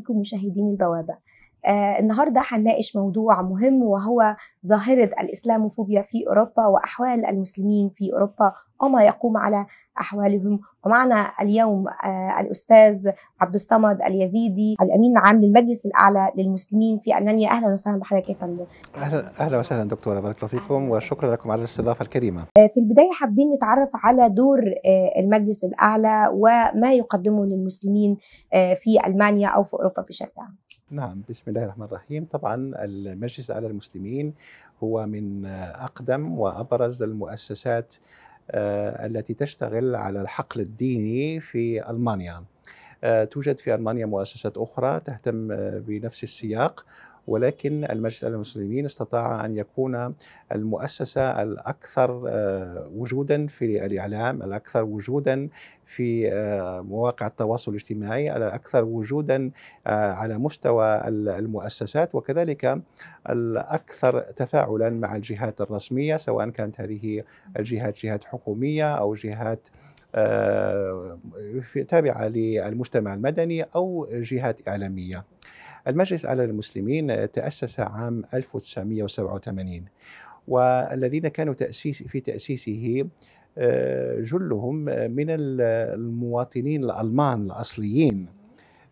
بكم مشاهدين البوابة آه النهارده هنناقش موضوع مهم وهو ظاهره الاسلاموفوبيا في اوروبا واحوال المسلمين في اوروبا وما يقوم على احوالهم ومعنا اليوم آه الاستاذ عبد الصمد اليزيدي الامين العام للمجلس الاعلى للمسلمين في المانيا اهلا وسهلا بحضرتك يا فندم اهلا اهلا وسهلا دكتوره بارك الله فيكم وشكرا لكم على الاستضافه الكريمه آه في البدايه حابين نتعرف على دور آه المجلس الاعلى وما يقدمه للمسلمين آه، في المانيا او في اوروبا بشكل عام نعم بسم الله الرحمن الرحيم طبعا المجلس على المسلمين هو من أقدم وأبرز المؤسسات آه، التي تشتغل على الحقل الديني في ألمانيا آه، توجد في ألمانيا مؤسسات أخرى تهتم آه، بنفس السياق ولكن المجلس المسلمين استطاع أن يكون المؤسسة الأكثر آه، وجودا في الإعلام الأكثر وجودا في آه، مواقع التواصل الاجتماعي الأكثر وجودا آه، على مستوى المؤسسات وكذلك الأكثر تفاعلا مع الجهات الرسمية سواء كانت هذه الجهات جهات حكومية أو جهات تابعة للمجتمع المدني أو جهات إعلامية المجلس على المسلمين تأسس عام 1987 والذين كانوا تأسيس في تأسيسه آه، جلهم من المواطنين الألمان الأصليين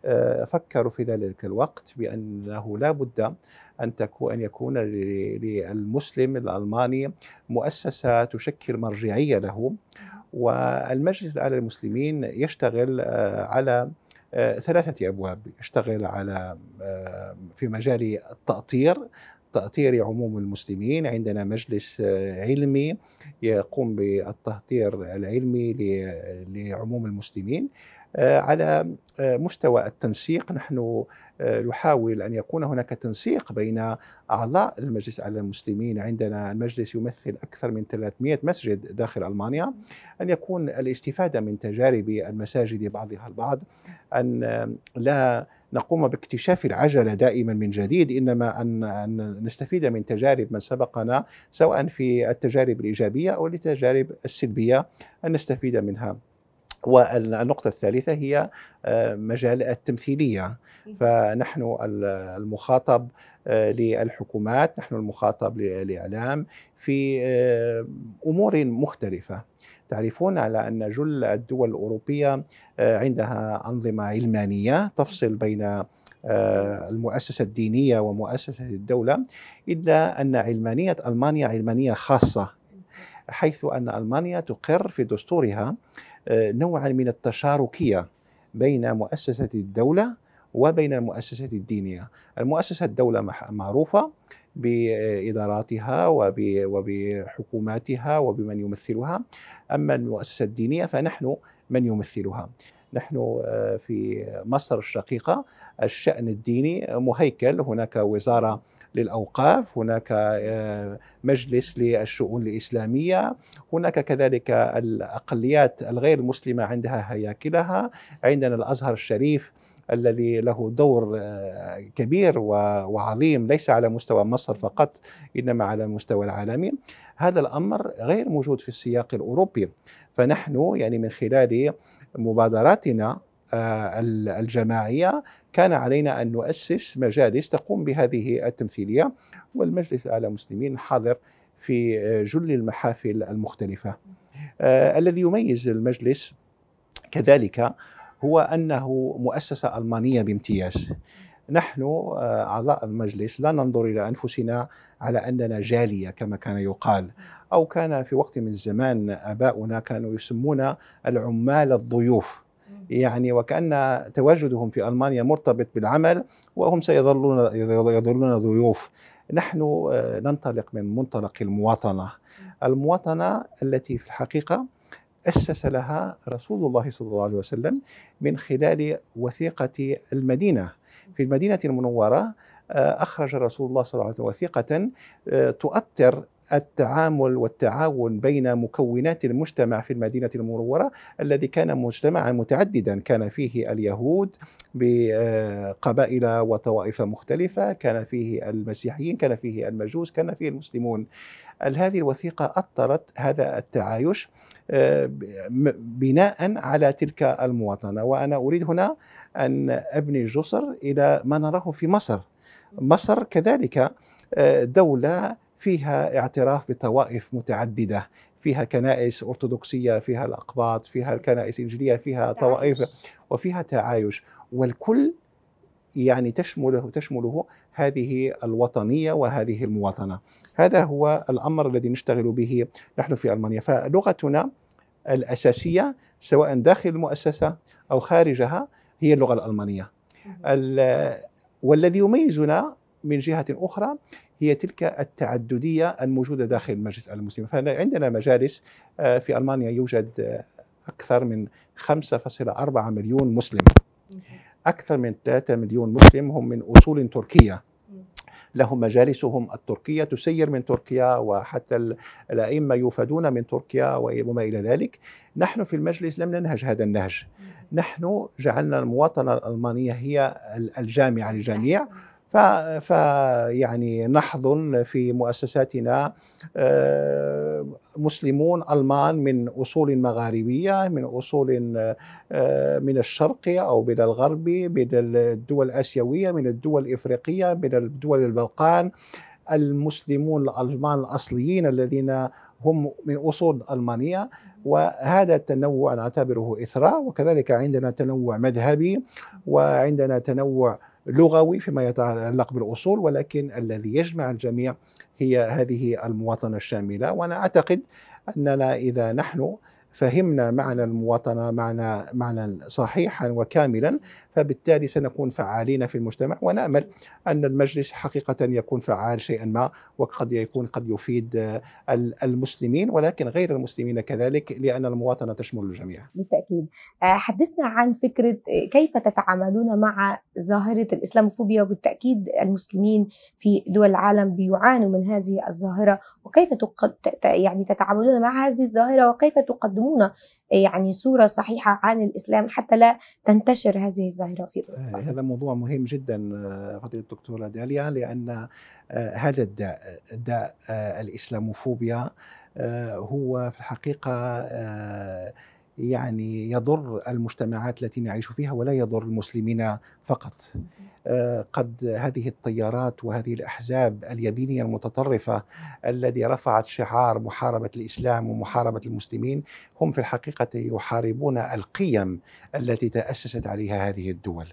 آه، فكروا في ذلك الوقت بأنه لا بد أن أن يكون للمسلم الألماني مؤسسة تشكل مرجعية له والمجلس على المسلمين يشتغل آه، على ثلاثة أبواب اشتغل على آه، في مجال التأطير تأطير عموم المسلمين عندنا مجلس آه، علمي يقوم بالتهطير العلمي لعموم المسلمين آه، على آه، مستوى التنسيق نحن آه، نحاول ان يكون هناك تنسيق بين اعضاء المجلس على المسلمين عندنا المجلس يمثل اكثر من 300 مسجد داخل المانيا ان يكون الاستفاده من تجارب المساجد بعضها البعض ان لا نقوم باكتشاف العجله دائما من جديد انما ان ان نستفيد من تجارب من سبقنا سواء في التجارب الايجابيه او التجارب السلبيه ان نستفيد منها والنقطة الثالثة هي آه، مجال التمثيلية فنحن المخاطب آه، للحكومات نحن المخاطب للإعلام في آه، أمور مختلفة تعرفون على أن جل الدول الأوروبية عندها أنظمة علمانية تفصل بين المؤسسة الدينية ومؤسسة الدولة إلا أن علمانية ألمانيا علمانية خاصة حيث أن ألمانيا تقر في دستورها آه، نوعا من التشاركيه بين مؤسسه الدوله وبين المؤسسات الدينيه. المؤسسه الدوله معروفه باداراتها وبحكوماتها وبمن يمثلها، اما المؤسسه الدينيه فنحن من يمثلها. نحن آه، في مصر الشقيقه الشان الديني مهيكل، هناك وزاره للأوقاف هناك آه، مجلس للشؤون الإسلامية هناك كذلك الأقليات الغير المسلمة عندها هياكلها عندنا الأزهر الشريف الذي له دور آه، كبير وعظيم ليس على مستوى مصر فقط انما على المستوى العالمي هذا الامر غير موجود في السياق الاوروبي فنحن يعني من خلال مبادراتنا آه، الجماعيه كان علينا ان نؤسس مجالس تقوم بهذه التمثيليه والمجلس على المسلمين حاضر في آه، جل المحافل المختلفه آه، الذي يميز المجلس كذلك هو انه مؤسسه المانيه بامتياز نحن أعضاء المجلس لا ننظر إلى أنفسنا على أننا جالية كما كان يقال أو كان في وقت من الزمان آباؤنا كانوا يسمون العمال الضيوف يعني وكأن تواجدهم في ألمانيا مرتبط بالعمل وهم سيظلون يظلون ضيوف نحن آه، ننطلق من منطلق المواطنة المواطنة التي في الحقيقة أسس لها رسول الله صلى الله عليه وسلم من خلال وثيقة المدينة في المدينة المنورة آه، أخرج رسول الله صلى الله عليه وسلم وثيقة آه، تؤطر التعامل والتعاون بين مكونات المجتمع في المدينة المنورة الذي كان مجتمعا متعددا كان فيه اليهود بقبائل وطوائف مختلفة كان فيه المسيحيين كان فيه المجوس كان فيه المسلمون هذه الوثيقة أطرت هذا التعايش بناء على تلك المواطنة وأنا أريد هنا أن أبني الجسر إلى ما نراه في مصر مصر كذلك آه، دولة فيها اعتراف بطوائف متعدده فيها كنائس أرثوذكسية فيها الأقباط فيها الكنائس الإنجيلية فيها طوائف وفيها تعايش والكل يعني تشمله تشمله هذه الوطنية وهذه المواطنة هذا هو الأمر الذي نشتغل به نحن في ألمانيا فلغتنا الأساسية سواء داخل المؤسسة أو خارجها هي اللغة الألمانية والذي يميزنا من جهة أخرى هي تلك التعددية الموجودة داخل المجلس المسلم فعندنا مجالس آه، في ألمانيا يوجد آه، أكثر من 5.4 مليون مسلم أكثر من 3 مليون مسلم هم من أصول تركية لهم مجالسهم التركية تسير من تركيا وحتى الأئمة يفادون من تركيا وما إلى ذلك نحن في المجلس لم ننهج هذا النهج نحن جعلنا المواطنة الألمانية هي الجامعة للجميع فيعني نحضن في مؤسساتنا آه، مسلمون ألمان من أصول مغاربية من أصول آه، من الشرق أو من الغرب من الدول الآسيوية من الدول الإفريقية من الدول البلقان المسلمون الألمان الأصليين الذين هم من أصول ألمانية وهذا التنوع نعتبره إثراء وكذلك عندنا تنوع مذهبي وعندنا تنوع لغوي فيما يتعلق بالاصول ولكن الذي يجمع الجميع هي هذه المواطنه الشامله وانا اعتقد اننا اذا نحن فهمنا معنى المواطنه معنى معنى صحيحا وكاملا فبالتالي سنكون فعالين في المجتمع ونامل ان المجلس حقيقه يكون فعال شيئا ما وقد يكون قد يفيد آه، المسلمين ولكن غير المسلمين كذلك لان المواطنه تشمل الجميع. بالتاكيد آه، حدثنا عن فكره آه، كيف تتعاملون مع ظاهره الاسلاموفوبيا وبالتاكيد المسلمين في دول العالم بيعانوا من هذه الظاهره وكيف تقد... يعني تتعاملون مع هذه الظاهره وكيف تقدمون يعني صورة صحيحة عن الإسلام حتى لا تنتشر هذه الظاهرة في آه، أوروبا هذا موضوع مهم جدا آه، فضيلة الدكتورة داليا لأن آه، هذا الداء داء الإسلاموفوبيا هو في الحقيقة يعني يضر المجتمعات التي نعيش فيها ولا يضر المسلمين فقط آه، قد هذه التيارات وهذه الأحزاب اليمينية المتطرفة الذي رفعت شعار محاربة الإسلام ومحاربة المسلمين هم في الحقيقة يحاربون القيم التي تأسست عليها هذه الدول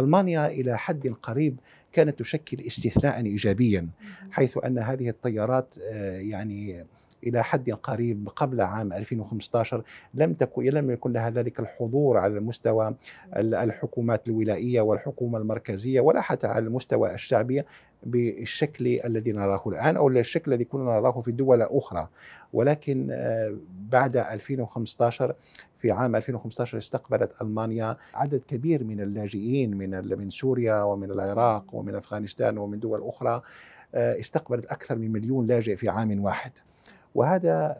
ألمانيا إلى حد قريب كانت تشكل استثناء إيجابيا حيث أن هذه التيارات آه، يعني الى حد قريب قبل عام 2015 لم تكن لم يكن لها ذلك الحضور على مستوى الحكومات الولائيه والحكومه المركزيه ولا حتى على المستوى الشعبيه بالشكل الذي نراه الان او الشكل الذي كنا نراه في دول اخرى ولكن آه، بعد 2015 في عام 2015 استقبلت المانيا عدد كبير من اللاجئين من من سوريا ومن العراق ومن افغانستان ومن دول اخرى آه، استقبلت اكثر من مليون لاجئ في عام واحد وهذا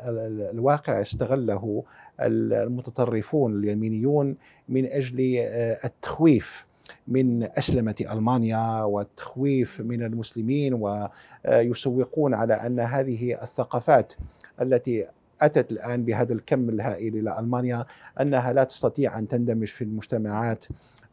الواقع استغله المتطرفون اليمينيون من اجل آه، التخويف من أسلمة ألمانيا والتخويف من المسلمين ويسوقون آه، على أن هذه الثقافات التي أتت الآن بهذا الكم الهائل إلى ألمانيا أنها لا تستطيع أن تندمج في المجتمعات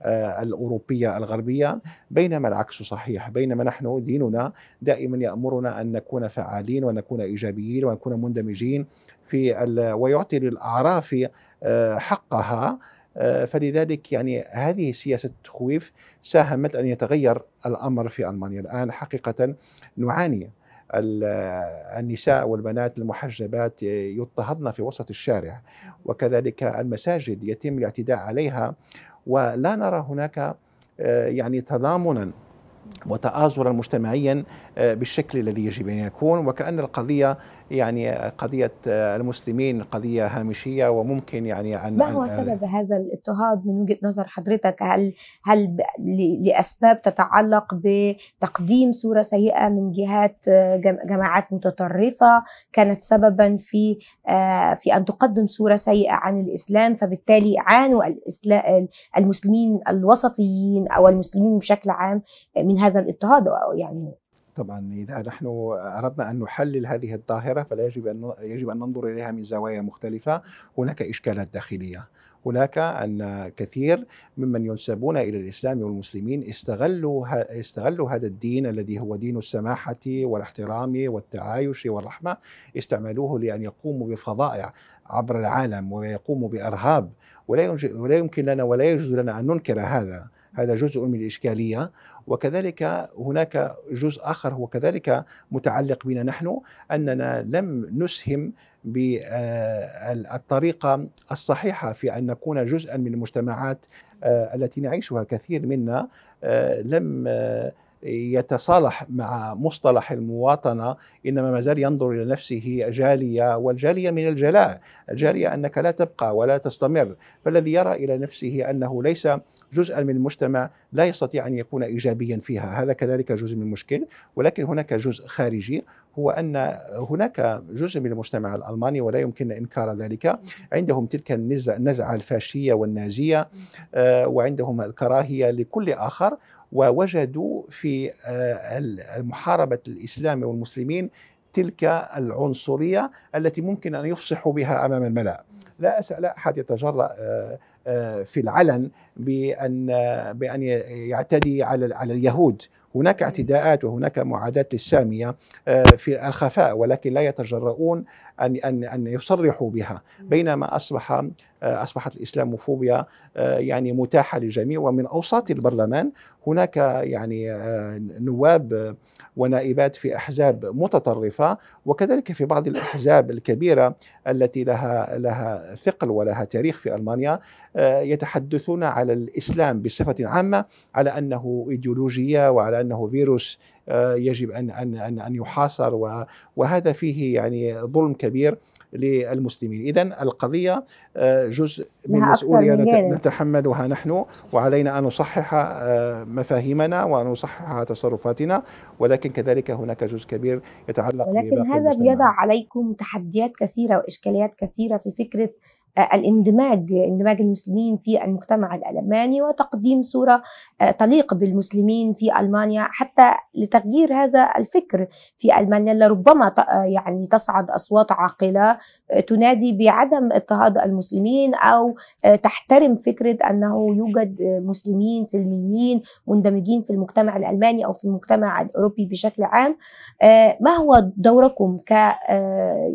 آه، الأوروبية الغربية بينما العكس صحيح بينما نحن ديننا دائما يأمرنا أن نكون فعالين ونكون إيجابيين ونكون مندمجين في ويعطي للأعراف آه، حقها آه، فلذلك يعني هذه سياسة التخويف ساهمت أن يتغير الأمر في ألمانيا الآن حقيقة نعاني النساء والبنات المحجبات يضطهدن في وسط الشارع وكذلك المساجد يتم الاعتداء عليها ولا نرى هناك آه، يعني تضامنا وتآزرا مجتمعيا آه، بالشكل الذي يجب ان يكون وكان القضيه يعني قضية المسلمين قضية هامشية وممكن يعني عن ما هو سبب هذا الاضطهاد من وجهة نظر حضرتك هل هل لأسباب تتعلق بتقديم صورة سيئة من جهات آه، جماعات متطرفة كانت سببا في آه، في أن تقدم صورة سيئة عن الإسلام فبالتالي عانوا المسلمين الوسطيين أو المسلمين بشكل عام من هذا الاضطهاد يعني طبعا اذا نحن اردنا ان نحلل هذه الظاهره فلا يجب ان يجب ان ننظر اليها من زوايا مختلفه، هناك اشكالات داخليه، هناك ان كثير ممن ينسبون الى الاسلام والمسلمين استغلوا استغلوا هذا الدين الذي هو دين السماحه والاحترام والتعايش والرحمه، استعملوه لان يقوموا بفظائع عبر العالم ويقوموا بارهاب ولا يمكن لنا ولا يجوز لنا ان ننكر هذا. هذا جزء من الإشكالية وكذلك هناك جزء آخر هو كذلك متعلق بنا نحن أننا لم نسهم بالطريقة آه، الصحيحة في أن نكون جزءا من المجتمعات آه، التي نعيشها كثير منا آه، لم يتصالح مع مصطلح المواطنة إنما ما زال ينظر إلى نفسه جالية والجالية من الجلاء الجالية أنك لا تبقى ولا تستمر فالذي يرى إلى نفسه أنه ليس جزءا من المجتمع لا يستطيع أن يكون إيجابيا فيها هذا كذلك جزء من المشكل ولكن هناك جزء خارجي هو أن هناك جزء من المجتمع الألماني ولا يمكن إنكار ذلك عندهم تلك النزعة الفاشية والنازية آه، وعندهم الكراهية لكل آخر ووجدوا في آه، محاربة الإسلام والمسلمين تلك العنصرية التي ممكن أن يفصحوا بها أمام الملأ لا أسأل أحد يتجرأ آه، آه، في العلن بأن بأن يعتدي على على اليهود هناك اعتداءات وهناك معاداة للسامية آه، في الخفاء ولكن لا يتجرؤون أن أن أن يصرحوا بها بينما أصبح آه، أصبحت الإسلاموفوبيا آه، يعني متاحة للجميع ومن أوساط البرلمان هناك يعني نواب ونائبات في أحزاب متطرفة وكذلك في بعض الأحزاب الكبيرة التي لها لها ثقل ولها تاريخ في ألمانيا يتحدثون على الإسلام بصفة عامة على أنه إيديولوجية وعلى انه فيروس آه، يجب ان ان ان ان يحاصر وهذا فيه يعني ظلم كبير للمسلمين اذا القضيه آه، جزء من مسؤوليه نتحملها نحن وعلينا ان نصحح آه، مفاهيمنا وان نصحح تصرفاتنا ولكن كذلك هناك جزء كبير يتعلق ولكن هذا بيضع عليكم تحديات كثيره واشكاليات كثيره في فكره الاندماج اندماج المسلمين في المجتمع الألماني وتقديم صورة آه، تليق بالمسلمين في ألمانيا حتى لتغيير هذا الفكر في ألمانيا لربما آه، يعني تصعد أصوات عاقلة آه، تنادي بعدم اضطهاد المسلمين أو تحترم فكرة أنه يوجد مسلمين سلميين مندمجين في المجتمع الألماني أو في المجتمع الأوروبي بشكل عام ما هو دوركم ك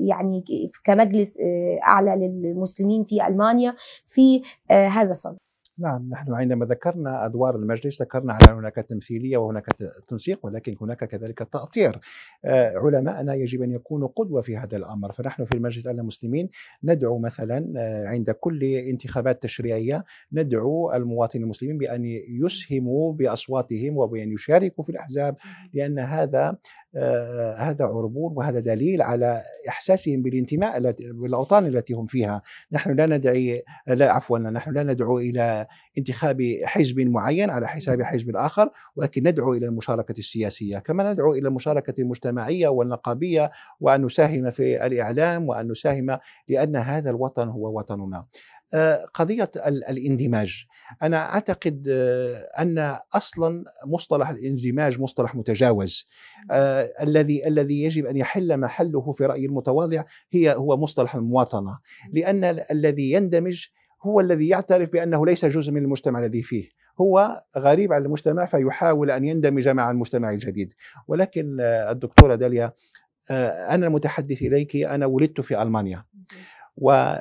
يعني كمجلس أعلى للمسلمين المسلمين في المانيا في آه، هذا الصدد. نعم نحن عندما ذكرنا ادوار المجلس ذكرنا على هناك تمثيليه وهناك تنسيق ولكن هناك كذلك تاطير آه، علماءنا يجب ان يكونوا قدوه في هذا الامر فنحن في المجلس المسلمين ندعو مثلا آه، عند كل انتخابات تشريعيه ندعو المواطنين المسلمين بان يسهموا باصواتهم وبان يشاركوا في الاحزاب لان هذا آه، هذا عربون وهذا دليل على احساسهم بالانتماء بالاوطان التي هم فيها، نحن لا ندعي لا عفوا نحن لا ندعو الى انتخاب حزب معين على حساب نعم. حزب اخر، ولكن ندعو الى المشاركه السياسيه، كما ندعو الى المشاركه المجتمعيه والنقابيه وان نساهم في الاعلام وان نساهم لان هذا الوطن هو وطننا. قضية الاندماج أنا أعتقد آه، أن أصلا مصطلح الاندماج مصطلح متجاوز آه، الذي الذي يجب أن يحل محله في رأيي المتواضع هي هو مصطلح المواطنة لأن الذي يندمج هو الذي يعترف بأنه ليس جزء من المجتمع الذي فيه هو غريب على المجتمع فيحاول أن يندمج مع المجتمع الجديد ولكن آه، الدكتورة داليا أنا المتحدث إليك أنا ولدت في ألمانيا و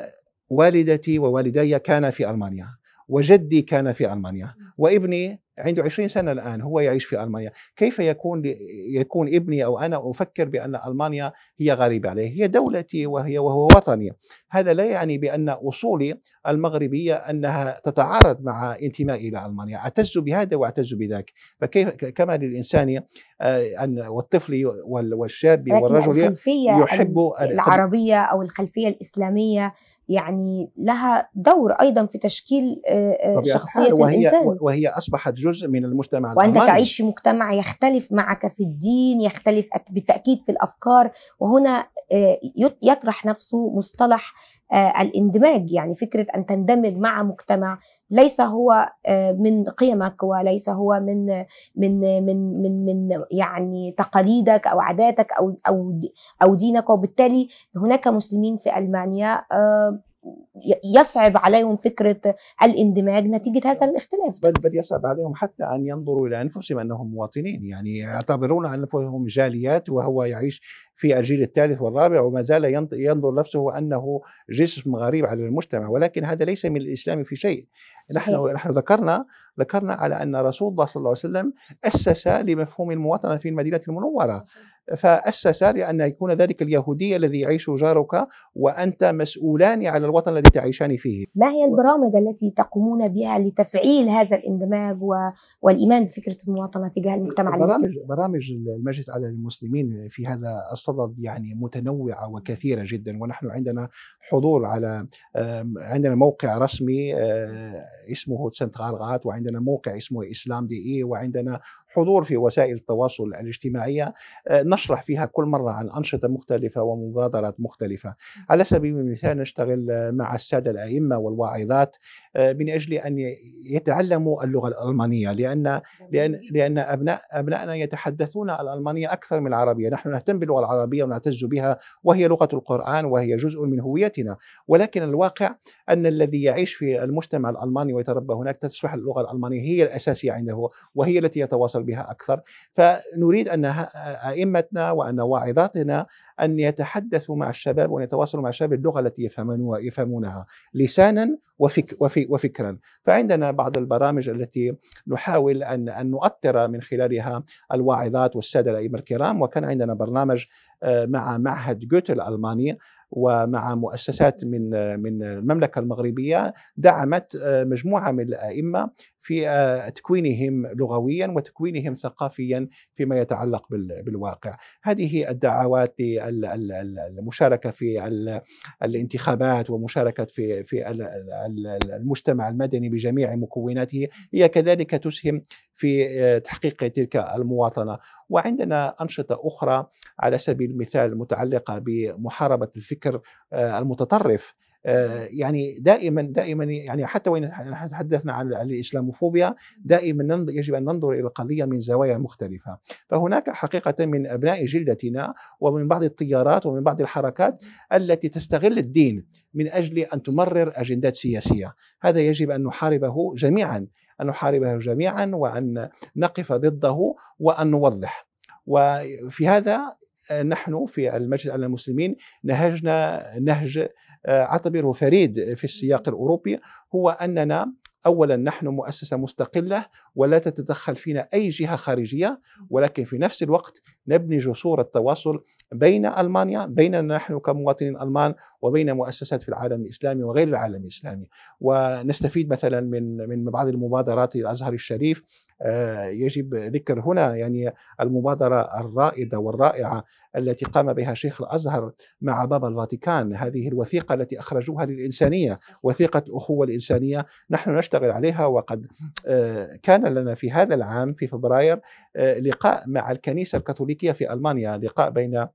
والدتي ووالدي كانا في ألمانيا وجدي كان في ألمانيا وابني عنده 20 سنة الآن هو يعيش في ألمانيا كيف يكون يكون ابني أو أنا أفكر بأن ألمانيا هي غريبة عليه هي دولتي وهي وهو وطني هذا لا يعني بأن أصولي المغربية أنها تتعارض مع انتمائي إلى ألمانيا أعتز بهذا وأعتز بذاك فكيف كما للإنسان آه، ان والطفل والشاب والرجل يحب العربيه او الخلفيه الاسلاميه يعني لها دور ايضا في تشكيل آه، آه، شخصيه وهي الانسان وهي اصبحت جزء من المجتمع وانت العماني. تعيش في مجتمع يختلف معك في الدين يختلف بالتاكيد في الافكار وهنا يطرح نفسه مصطلح آه، الاندماج يعني فكرة أن تندمج مع مجتمع ليس هو آه، من قيمك وليس هو من من من من, من يعني تقاليدك أو عاداتك أو أو أو دينك وبالتالي هناك مسلمين في ألمانيا آه، يصعب عليهم فكره الاندماج نتيجه هذا نعم. الاختلاف بل بل يصعب عليهم حتى ان ينظروا الى انفسهم انهم مواطنين يعني يعتبرون انفسهم جاليات وهو يعيش في الجيل الثالث والرابع وما زال ينظر نفسه انه جسم غريب على المجتمع ولكن هذا ليس من الاسلام في شيء نحن نحن ذكرنا ذكرنا على ان رسول الله صلى الله عليه وسلم اسس لمفهوم المواطنه في المدينه المنوره فأسس لأن يكون ذلك اليهودي الذي يعيش جارك وأنت مسؤولان على الوطن الذي تعيشان فيه ما هي البرامج التي تقومون بها لتفعيل هذا الاندماج والإيمان بفكرة المواطنة تجاه المجتمع برامج المسلم برامج المجلس على المسلمين في هذا الصدد يعني متنوعة وكثيرة جدا ونحن عندنا حضور على عندنا موقع رسمي آه، اسمه سنترال غات وعندنا موقع اسمه اسلام دي اي وعندنا حضور في وسائل التواصل الاجتماعية آه، نشرح فيها كل مرة عن أنشطة مختلفة ومبادرات مختلفة على سبيل المثال نشتغل آه، مع السادة الأئمة والواعظات آه، من أجل أن يتعلموا اللغة الألمانية لأن لأن لأن أبناء أبنائنا يتحدثون الألمانية أكثر من العربية نحن نهتم باللغة العربية ونعتز بها وهي لغة القرآن وهي جزء من هويتنا ولكن الواقع أن الذي يعيش في المجتمع الألماني ويتربى هناك تصبح اللغة الألمانية هي الأساسية عنده وهي التي يتواصل نتواصل بها أكثر فنريد أن أئمتنا وأن واعظاتنا أن يتحدثوا مع الشباب وأن يتواصلوا مع الشباب اللغة التي يفهمونها لسانا وفك وفكرا فعندنا بعض البرامج التي نحاول أن, أن نؤطر من خلالها الواعظات والسادة الأئمة الكرام وكان عندنا برنامج آه، مع معهد جوتل الألماني ومع مؤسسات من من المملكه المغربيه دعمت آه، مجموعه من الائمه في آه، تكوينهم لغويا وتكوينهم ثقافيا فيما يتعلق بالواقع هذه الدعوات للمشاركه في الانتخابات ومشاركه في في المجتمع المدني بجميع مكوناته هي كذلك تسهم في آه، تحقيق تلك المواطنه وعندنا أنشطة أخرى على سبيل المثال متعلقة بمحاربة الفكر آه، المتطرف آه، يعني دائما دائما يعني حتى وان تحدثنا عن الاسلاموفوبيا دائما يجب ان ننظر الى القضيه من زوايا مختلفه فهناك حقيقه من ابناء جلدتنا ومن بعض التيارات ومن بعض الحركات التي تستغل الدين من اجل ان تمرر اجندات سياسيه هذا يجب ان نحاربه جميعا ان نحاربه جميعا وان نقف ضده وان نوضح وفي هذا نحن في المجلس الأعلى المسلمين نهجنا نهج أعتبره فريد في السياق الأوروبي هو أننا اولا نحن مؤسسه مستقله ولا تتدخل فينا اي جهه خارجيه ولكن في نفس الوقت نبني جسور التواصل بين المانيا بيننا نحن كمواطنين المان وبين مؤسسات في العالم الاسلامي وغير العالم الاسلامي ونستفيد مثلا من من بعض المبادرات الازهر الشريف آه، يجب ذكر هنا يعني المبادره الرائده والرائعه التي قام بها شيخ الازهر مع بابا الفاتيكان هذه الوثيقه التي اخرجوها للانسانيه وثيقه الاخوه الانسانيه نحن نشتغل عليها وقد آه، كان لنا في هذا العام في فبراير آه، لقاء مع الكنيسه الكاثوليكيه في المانيا لقاء بين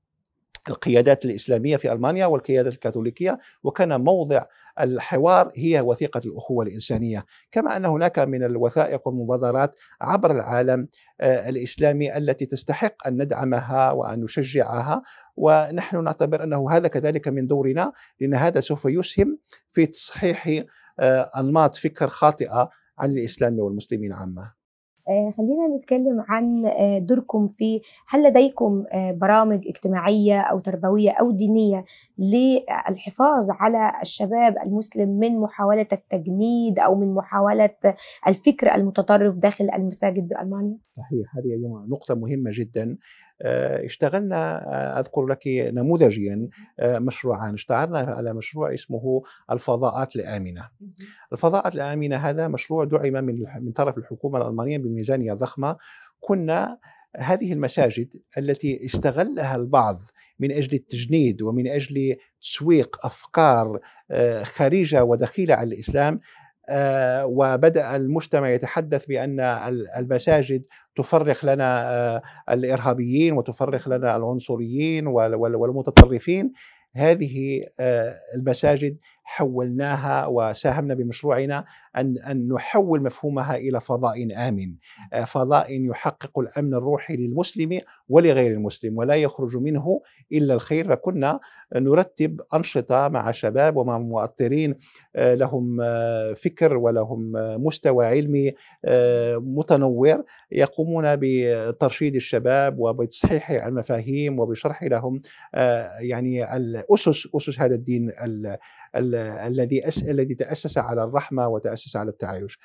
القيادات الإسلامية في ألمانيا والقيادات الكاثوليكية وكان موضع الحوار هي وثيقة الأخوة الإنسانية كما أن هناك من الوثائق والمبادرات عبر العالم آه، الإسلامي التي تستحق أن ندعمها وأن نشجعها ونحن نعتبر أنه هذا كذلك من دورنا لأن هذا سوف يسهم في تصحيح آه، أنماط فكر خاطئة عن الإسلام والمسلمين عامة آه، خلينا نتكلم عن آه، دوركم في هل لديكم آه، برامج اجتماعية أو تربوية أو دينية للحفاظ على الشباب المسلم من محاولة التجنيد أو من محاولة الفكر المتطرف داخل المساجد بألمانيا؟ صحيح هذه نقطة مهمة جدا آه، اشتغلنا آه، اذكر لك نموذجيا آه، مشروعان اشتغلنا على مشروع اسمه الفضاءات الامنه الفضاءات الامنه هذا مشروع دعم من من طرف الحكومه الالمانيه بميزانيه ضخمه كنا هذه المساجد التي استغلها البعض من اجل التجنيد ومن اجل تسويق افكار خارجه ودخيله على الاسلام آه، وبدأ المجتمع يتحدث بأن المساجد تفرخ لنا آه، الإرهابيين وتفرخ لنا العنصريين والمتطرفين هذه آه، المساجد حولناها وساهمنا بمشروعنا أن, أن نحول مفهومها إلى فضاء آمن آه، فضاء يحقق الأمن الروحي للمسلم ولغير المسلم ولا يخرج منه إلا الخير فكنا نرتب أنشطة مع شباب ومع مؤطرين آه، لهم آه، فكر ولهم مستوى علمي متنور يقومون بترشيد الشباب وبتصحيح المفاهيم وبشرح لهم يعني الأسس أسس هذا الدين الذي الذي تاسس على الرحمه وتاسس على التعايش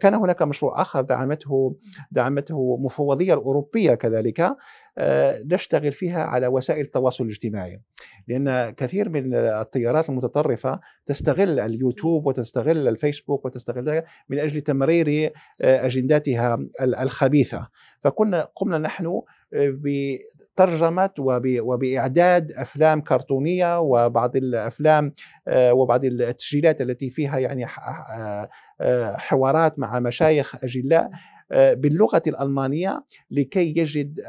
كان هناك مشروع آخر دعمته دعمته مفوضية الأوروبية كذلك آه، نشتغل فيها على وسائل التواصل الاجتماعي لأن كثير من التيارات المتطرفة تستغل اليوتيوب وتستغل الفيسبوك وتستغل من أجل تمرير آه، أجنداتها الخبيثة فكنا قمنا نحن آه، بترجمة وبإعداد أفلام كرتونية وبعض الأفلام وبعض التسجيلات التي فيها يعني حوارات مع مشايخ أجلاء آه، باللغة الألمانية لكي يجد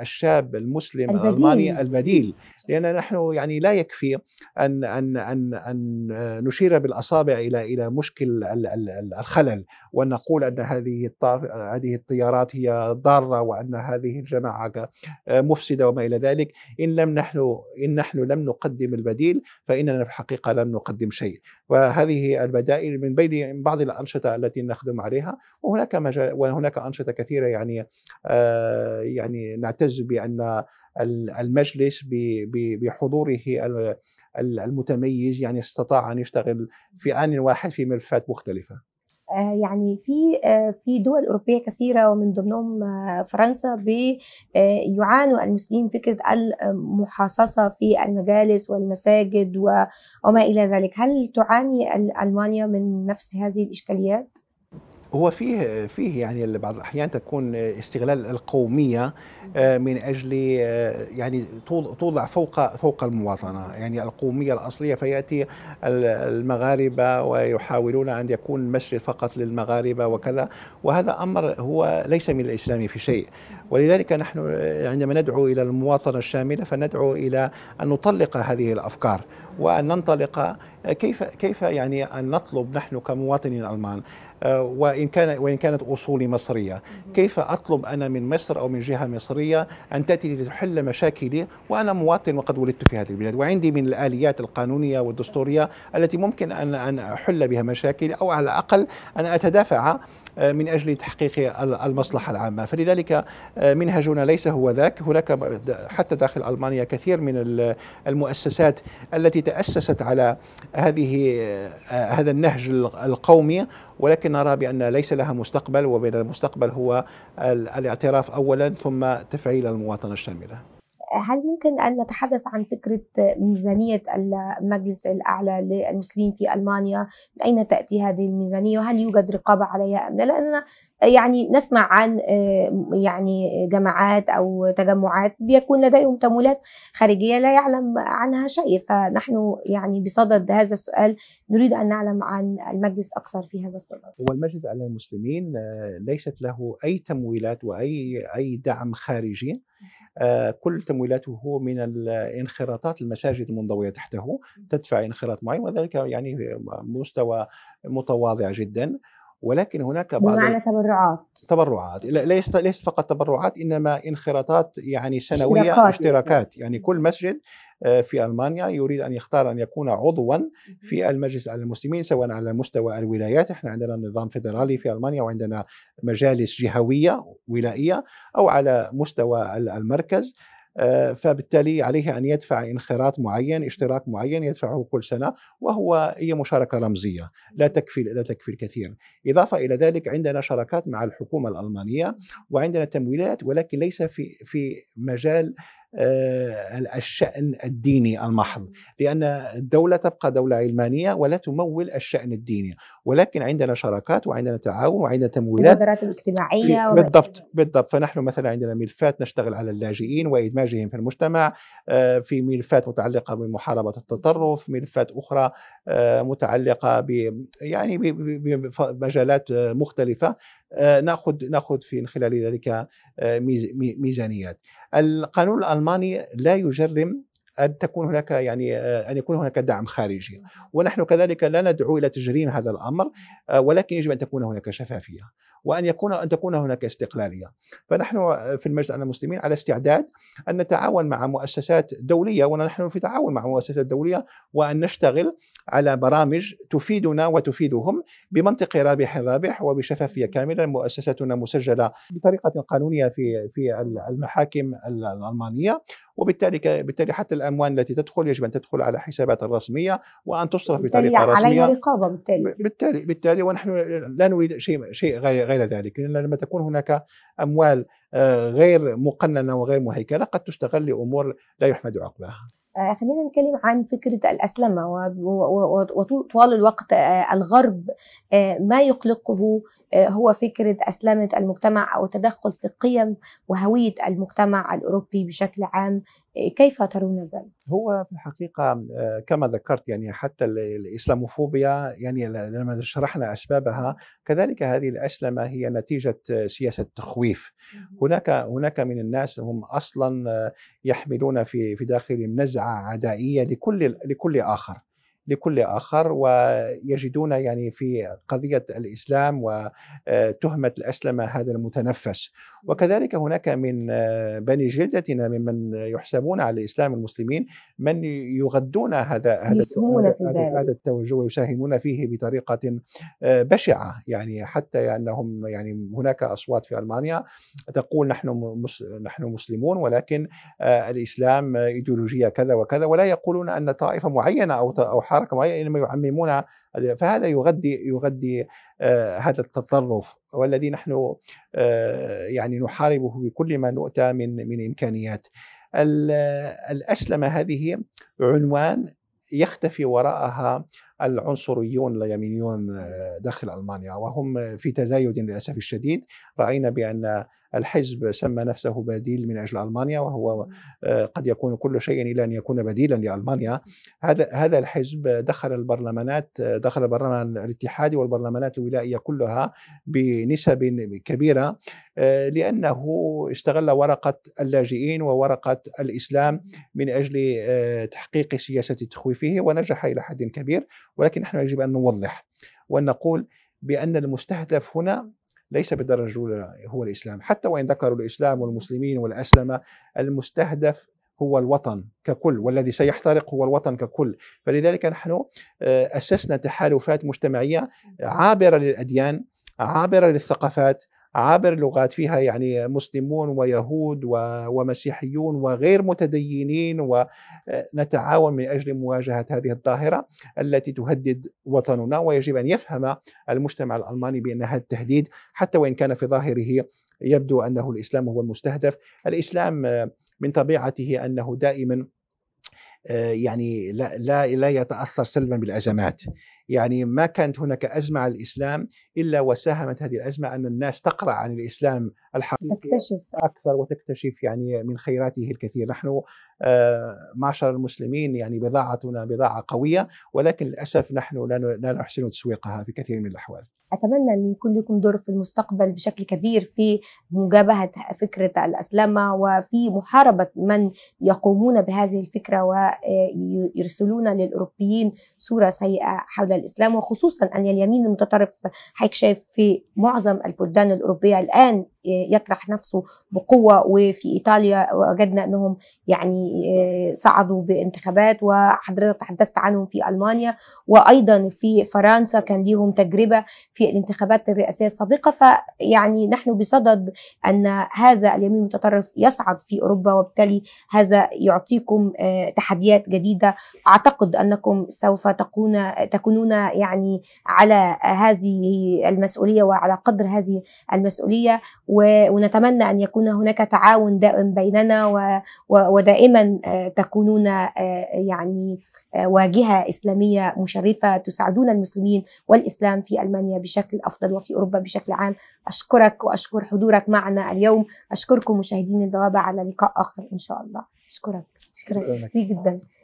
الشاب المسلم البديل. الألماني البديل لان نحن يعني لا يكفي ان ان ان ان نشير بالاصابع الى الى مشكل الخلل وان نقول ان هذه هذه التيارات هي ضاره وان هذه الجماعه مفسده وما الى ذلك ان لم نحن ان نحن لم نقدم البديل فاننا في الحقيقه لم نقدم شيء وهذه البدائل من بين بعض الانشطه التي نخدم عليها وهناك مجال وهناك انشطه كثيره يعني آه، يعني نعتز بان المجلس بحضوره المتميز يعني استطاع ان يشتغل في ان واحد في ملفات مختلفه آه، يعني في آه، في دول اوروبيه كثيره ومن ضمنهم آه، فرنسا يعانوا المسلمين فكره المحاصصه في المجالس والمساجد وما الى ذلك، هل تعاني المانيا من نفس هذه الاشكاليات؟ هو فيه فيه يعني بعض الاحيان تكون استغلال القوميه آه، من اجل آه، يعني توضع فوق فوق المواطنه يعني القوميه الاصليه فياتي المغاربه ويحاولون ان يكون مسجد فقط للمغاربه وكذا وهذا امر هو ليس من الاسلام في شيء ولذلك نحن آه، عندما ندعو الى المواطنه الشامله فندعو الى ان نطلق هذه الافكار وان ننطلق كيف كيف يعني ان نطلب نحن كمواطنين المان آه، وان كان وان كانت اصولي مصريه، كيف اطلب انا من مصر او من جهه مصريه ان تاتي لتحل مشاكلي وانا مواطن وقد ولدت في هذه البلاد وعندي من الاليات القانونيه والدستوريه التي ممكن ان ان احل بها مشاكلي او على الاقل ان اتدافع آه، من اجل تحقيق المصلحه العامه، فلذلك آه، منهجنا ليس هو ذاك، هناك حتى داخل المانيا كثير من المؤسسات التي تاسست على هذه آه، هذا النهج القومي ولكن نرى بأن ليس لها مستقبل وبين المستقبل هو الاعتراف أولا ثم تفعيل المواطنة الشاملة هل ممكن أن نتحدث عن فكرة ميزانية المجلس الأعلى للمسلمين في ألمانيا من أين تأتي هذه الميزانية وهل يوجد رقابة عليها أم لا لأننا يعني نسمع عن آه، يعني جماعات او تجمعات بيكون لديهم تمويلات خارجيه لا يعلم عنها شيء فنحن يعني بصدد هذا السؤال نريد ان نعلم عن المجلس اكثر في هذا الصدد. هو المجلس على المسلمين آه، ليست له اي تمويلات واي اي دعم خارجي آه، كل تمويلاته هو من الانخراطات المساجد المنضويه تحته تدفع انخراط معين وذلك يعني مستوى متواضع جدا ولكن هناك بعض بمعنى تبرعات تبرعات ليس ليس فقط تبرعات انما انخراطات يعني سنويه اشتراكات, اشتراكات. يعني كل مسجد آه، في المانيا يريد ان يختار ان يكون عضوا في المجلس على المسلمين سواء على مستوى الولايات احنا عندنا نظام فيدرالي في المانيا وعندنا مجالس جهويه ولائيه او على مستوى المركز آه، فبالتالي عليه أن يدفع انخراط معين اشتراك معين يدفعه كل سنة وهو هي مشاركة رمزية لا تكفي لا تكفي الكثير إضافة إلى ذلك عندنا شراكات مع الحكومة الألمانية وعندنا تمويلات ولكن ليس في في مجال آه، الشأن الديني المحض لأن الدولة تبقى دولة علمانية ولا تمول الشأن الديني ولكن عندنا شراكات وعندنا تعاون وعندنا تمويلات المبادرات الاجتماعية بالضبط بالضبط فنحن مثلا عندنا ملفات نشتغل على اللاجئين وإدماجهم في المجتمع آه، في ملفات متعلقة بمحاربة التطرف ملفات أخرى آه، متعلقة ب يعني بمجالات مختلفة ناخذ آه، ناخذ في خلال ذلك آه، ميزانيات. القانون الالماني لا يجرم ان تكون هناك يعني آه، ان يكون هناك دعم خارجي ونحن كذلك لا ندعو الى تجريم هذا الامر آه، ولكن يجب ان تكون هناك شفافيه وان يكون ان تكون هناك استقلاليه فنحن آه، في المجلس المسلمين على استعداد ان نتعاون مع مؤسسات دوليه ونحن في تعاون مع مؤسسات دوليه وان نشتغل على برامج تفيدنا وتفيدهم بمنطق رابح رابح وبشفافيه كامله مؤسستنا مسجله بطريقه قانونيه في في المحاكم الالمانيه وبالتالي بالتالي حتى الاموال التي تدخل يجب ان تدخل على حسابات الرسميه وان تصرف بطريقه رسميه عليها رقابه بالتالي بالتالي بالتالي ونحن لا نريد شيء شيء غير, غير ذلك لان لما تكون هناك اموال آه، غير مقننه وغير مهيكله قد تستغل لامور لا يحمد عقباها آه، خلينا نتكلم عن فكرة الأسلمة وطوال الوقت آه، الغرب آه، ما يقلقه هو فكرة أسلمة المجتمع أو التدخل في قيم وهوية المجتمع الأوروبي بشكل عام كيف ترون ذلك؟ هو في الحقيقة آه، كما ذكرت يعني حتى الإسلاموفوبيا يعني لما شرحنا أسبابها كذلك هذه الأسلمة هي نتيجة آه، سياسة تخويف هناك هناك من الناس هم أصلا آه، يحملون في في داخلهم نزعة عدائية لكل لكل آخر لكل آخر ويجدون يعني في قضية الإسلام وتهمة آه، الأسلمة هذا المتنفس وكذلك هناك من آه، بني جلدتنا ممن يحسبون على الإسلام المسلمين من يغذون هذا هذا هذا التوجه ويساهمون فيه بطريقة آه، بشعة يعني حتى أنهم يعني هناك أصوات في ألمانيا تقول نحن نحن مسلمون ولكن الإسلام إيديولوجية كذا وكذا ولا يقولون أن طائفة معينة أو أو حركه معينه انما يعممون فهذا يغذي يغذي آه، هذا التطرف والذي نحن آه، يعني نحاربه بكل ما نؤتى من من امكانيات. الاسلمه هذه عنوان يختفي وراءها العنصريون اليمينيون آه، داخل المانيا وهم في تزايد للاسف الشديد راينا بان الحزب سمى نفسه بديل من اجل المانيا وهو آه، قد يكون كل شيء الى ان يكون بديلا لالمانيا هذا هذا الحزب دخل البرلمانات آه، دخل البرلمان الاتحادي والبرلمانات الولائيه كلها بنسب كبيره لانه استغل ورقه اللاجئين وورقه الاسلام من اجل تحقيق سياسه تخويفه ونجح الى حد كبير ولكن نحن يجب أن نوضح وأن نقول بأن المستهدف هنا ليس بالدرجة الأولى هو الإسلام حتى وإن ذكروا الإسلام والمسلمين والأسلمة المستهدف هو الوطن ككل والذي سيحترق هو الوطن ككل فلذلك نحن آه، أسسنا تحالفات مجتمعية عابرة للأديان عابرة للثقافات عابر لغات فيها يعني مسلمون ويهود ومسيحيون وغير متدينين ونتعاون من اجل مواجهه هذه الظاهره التي تهدد وطننا ويجب ان يفهم المجتمع الالماني بان هذا التهديد حتى وان كان في ظاهره يبدو انه الاسلام هو المستهدف، الاسلام من طبيعته انه دائما آه، يعني لا لا لا يتاثر سلبا بالازمات يعني ما كانت هناك ازمه على الاسلام الا وساهمت هذه الازمه ان الناس تقرا عن الاسلام الحقيقي تكتشف اكثر وتكتشف يعني من خيراته الكثير نحن آه، معشر المسلمين يعني بضاعتنا بضاعه قويه ولكن للاسف نحن لا نحسن تسويقها في كثير من الاحوال أتمنى أن يكون لكم دور في المستقبل بشكل كبير في مجابهة فكرة الأسلمة وفي محاربة من يقومون بهذه الفكرة ويرسلون للأوروبيين صورة سيئة حول الإسلام وخصوصا أن اليمين المتطرف حيك شايف في معظم البلدان الأوروبية الآن يطرح نفسه بقوة وفي إيطاليا وجدنا أنهم يعني آه، صعدوا بانتخابات وحضرتك تحدثت عنهم في ألمانيا وأيضا في فرنسا كان ليهم تجربة في الانتخابات الرئاسية السابقة فيعني نحن بصدد أن هذا اليمين المتطرف يصعد في أوروبا وبالتالي هذا يعطيكم آه، تحديات جديدة أعتقد أنكم سوف تكون تكونون يعني على هذه المسؤولية وعلى قدر هذه المسؤولية ونتمنى أن يكون هناك تعاون دائم بيننا ودائما آه، تكونون آه، يعني آه، واجهة إسلامية مشرفة تساعدون المسلمين والإسلام في ألمانيا بشكل أفضل وفي أوروبا بشكل عام أشكرك وأشكر حضورك معنا اليوم أشكركم مشاهدين البوابة على لقاء آخر إن شاء الله أشكرك أشكرك كتير جدا